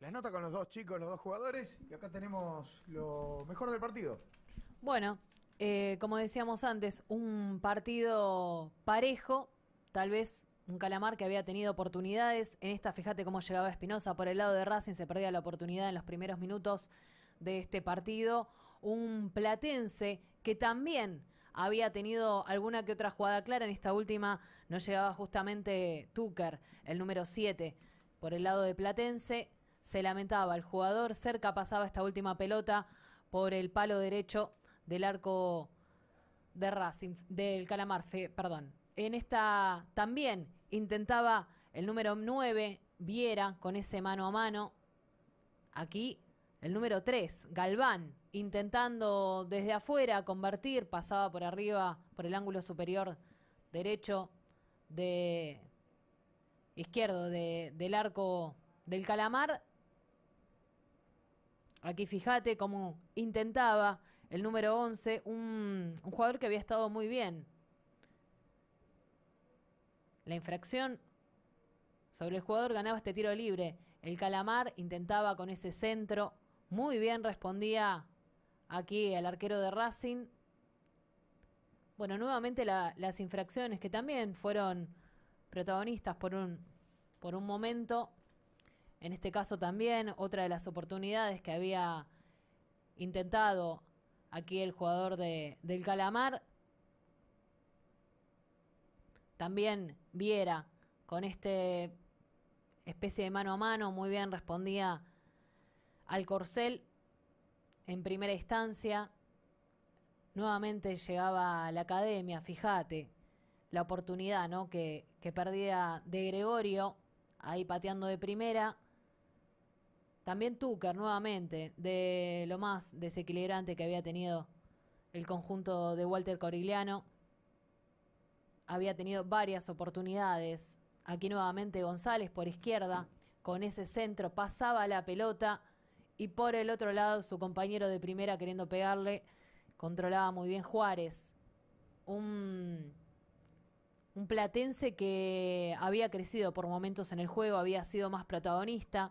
La nota con los dos chicos, los dos jugadores, y acá tenemos lo mejor del partido. Bueno, eh, como decíamos antes, un partido parejo, tal vez un calamar que había tenido oportunidades. En esta, fíjate cómo llegaba Espinosa por el lado de Racing, se perdía la oportunidad en los primeros minutos de este partido. Un platense que también había tenido alguna que otra jugada clara. En esta última no llegaba justamente Tucker, el número 7, por el lado de Platense se lamentaba. El jugador cerca pasaba esta última pelota por el palo derecho del arco de Racing, del Calamar, perdón. En esta también intentaba el número 9, Viera, con ese mano a mano. Aquí el número 3, Galván, intentando desde afuera convertir, pasaba por arriba, por el ángulo superior derecho de izquierdo del arco del Calamar Aquí fíjate cómo intentaba el número 11, un, jugador que había estado muy bien. La infracción sobre el jugador ganaba este tiro libre. El Calamar intentaba con ese centro. Muy bien respondía aquí el arquero de Racing. Bueno, nuevamente las infracciones que también fueron protagonistas por un, por un momento. En este caso también, otra de las oportunidades que había intentado aquí el jugador del Calamar, también Viera, con este especie de mano a mano, muy bien respondía al corcel en primera instancia. Nuevamente llegaba a la academia, fíjate, la oportunidad ¿no? que perdía de Gregorio, ahí pateando de primera. También Tucker, nuevamente, de lo más desequilibrante que había tenido el conjunto de Walter Corigliano. Había tenido varias oportunidades. Aquí nuevamente González por izquierda, con ese centro, pasaba la pelota y por el otro lado su compañero de primera queriendo pegarle, controlaba muy bien Juárez. Un, un platense que había crecido por momentos en el juego, había sido más protagonista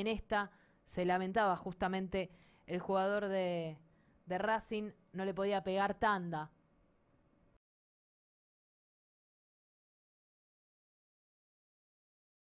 en esta se lamentaba justamente el jugador de, de Racing, no le podía pegar tanda